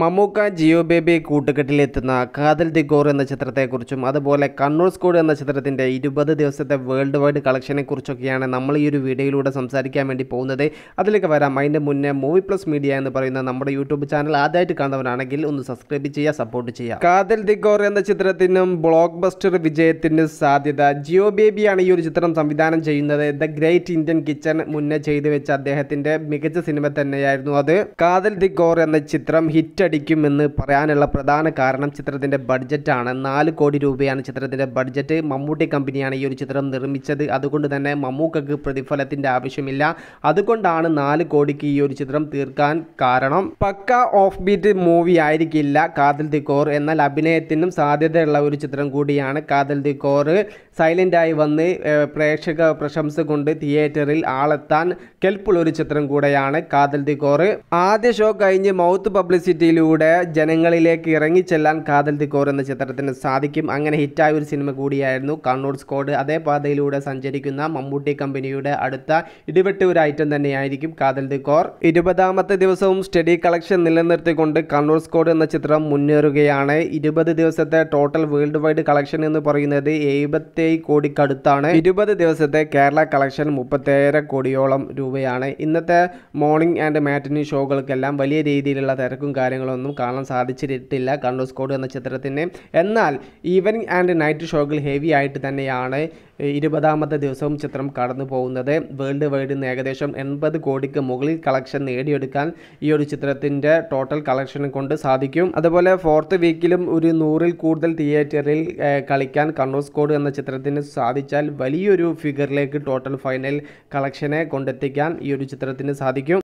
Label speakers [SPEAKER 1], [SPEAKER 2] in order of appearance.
[SPEAKER 1] Mammukka Jio baby കൂട്ടുകെട്ടിലെത്തുന്ന കാതൽ ദിഗോർ എന്ന ചിത്രത്തെക്കുറിച്ചും അതുപോലെ കണ്ണൂർ സ്കൂഡ് എന്ന ചിത്രത്തിൻ്റെ ഇരുപത് ദിവസത്തെ വേൾഡ് വൈഡ് കളക്ഷനെക്കുറിച്ചൊക്കെയാണ് നമ്മൾ ഈ ഒരു വീഡിയോയിലൂടെ സംസാരിക്കാൻ വേണ്ടി പോകുന്നത് അതിലേക്ക് വരാം അതിൻ്റെ മുന്നേ മൂവി പ്ലസ് മീഡിയ എന്ന് പറയുന്ന നമ്മുടെ യൂട്യൂബ് ചാനൽ ആദ്യമായിട്ട് കാണുന്നവരാണെങ്കിൽ ഒന്ന് സബ്സ്ക്രൈബ് ചെയ്യുക സപ്പോർട്ട് ചെയ്യുക കാതൽ ദിഗോർ എന്ന ചിത്രത്തിനും ബ്ലോക്ക് ബസ്റ്റർ വിജയത്തിനും സാധ്യത ജിയോ ബേബിയാണ് ഈ ഒരു ചിത്രം സംവിധാനം ചെയ്യുന്നത് ദ ഗ്രേറ്റ് ഇന്ത്യൻ കിച്ചൺ മുന്നേ ചെയ്തു വെച്ച അദ്ദേഹത്തിൻ്റെ മികച്ച സിനിമ തന്നെയായിരുന്നു അത് കാതൽ ദിഗോർ എന്ന ചിത്രം ഹിറ്റ് എന്ന് പറയാനുള്ള പ്രധാന കാരണം ചിത്രത്തിൻ്റെ ബഡ്ജറ്റാണ് നാല് കോടി രൂപയാണ് ചിത്രത്തിൻ്റെ ബഡ്ജറ്റ് മമ്മൂട്ടി കമ്പനിയാണ് ഈ ഒരു ചിത്രം നിർമ്മിച്ചത് അതുകൊണ്ട് തന്നെ മമ്മൂക്കക്ക് പ്രതിഫലത്തിൻ്റെ ആവശ്യമില്ല അതുകൊണ്ടാണ് നാല് കോടിക്ക് ഈ ഒരു ചിത്രം തീർക്കാൻ കാരണം പക്ക ഓഫ് ബീറ്റ് മൂവി ആയിരിക്കില്ല കാതൽ ദി കോർ എന്നാൽ അഭിനയത്തിനും സാധ്യതയുള്ള ഒരു ചിത്രം കൂടിയാണ് കാതൽ ദി കോർ സൈലൻ്റായി വന്ന് പ്രേക്ഷക പ്രശംസ കൊണ്ട് തിയേറ്ററിൽ ആളെത്താൻ കെൽപ്പുള്ള ഒരു ചിത്രം കൂടെയാണ് കാതൽ ദി കോർ ആദ്യ ഷോ കഴിഞ്ഞ് മൗത്ത് പബ്ലിസിറ്റി സ്റ്റോറിയിലൂടെ ജനങ്ങളിലേക്ക് ഇറങ്ങിച്ചെല്ലാൻ കാതൽ തിക്കോർ എന്ന ചിത്രത്തിന് സാധിക്കും അങ്ങനെ ഹിറ്റായ ഒരു സിനിമ കൂടിയായിരുന്നു കണ്ണൂർ സ്കോഡ് അതേ പാതയിലൂടെ സഞ്ചരിക്കുന്ന മമ്മൂട്ടി കമ്പനിയുടെ അടുത്ത ഇടിവെട്ട് ഒരു ഐറ്റം തന്നെയായിരിക്കും കാതൽ തിക്കോർ ഇരുപതാമത്തെ ദിവസവും സ്റ്റഡി കളക്ഷൻ നിലനിർത്തിക്കൊണ്ട് കണ്ണൂർ സ്കോഡ് എന്ന ചിത്രം മുന്നേറുകയാണ് ഇരുപത് ദിവസത്തെ ടോട്ടൽ വേൾഡ് വൈഡ് കളക്ഷൻ എന്ന് പറയുന്നത് എഴുപത്തി കോടിക്കടുത്താണ് ഇരുപത് ദിവസത്തെ കേരള കളക്ഷൻ മുപ്പത്തേഴര കോടിയോളം രൂപയാണ് ഇന്നത്തെ മോർണിംഗ് ആൻഡ് മാറ്റിനി ഷോകൾക്കെല്ലാം വലിയ രീതിയിലുള്ള തിരക്കും കാര്യങ്ങളും കാര്യങ്ങളൊന്നും കാണാൻ സാധിച്ചിട്ടില്ല കണ്ടോസ് സ്കോഡ് എന്ന ചിത്രത്തിന് എന്നാൽ ഈവനിങ് ആൻഡ് നൈറ്റ് ഷോകൾ ഹെവി ആയിട്ട് തന്നെയാണ് ഇരുപതാമത്തെ ദിവസവും ചിത്രം കടന്നു പോകുന്നത് വേൾഡ് വൈഡിൽ നിന്ന് ഏകദേശം എൺപത് കോടിക്ക് മുകളിൽ കളക്ഷൻ നേടിയെടുക്കാൻ ഈ ഒരു ചിത്രത്തിൻ്റെ ടോട്ടൽ കളക്ഷനെ കൊണ്ട് സാധിക്കും അതുപോലെ ഫോർത്ത് വീക്കിലും ഒരു നൂറിൽ കൂടുതൽ തിയേറ്ററിൽ കളിക്കാൻ കണ്ണൂർ സ്കോഡ് എന്ന ചിത്രത്തിന് സാധിച്ചാൽ വലിയൊരു ഫിഗറിലേക്ക് ടോട്ടൽ ഫൈനൽ കളക്ഷനെ കൊണ്ടെത്തിക്കാൻ ഈ ഒരു ചിത്രത്തിന് സാധിക്കും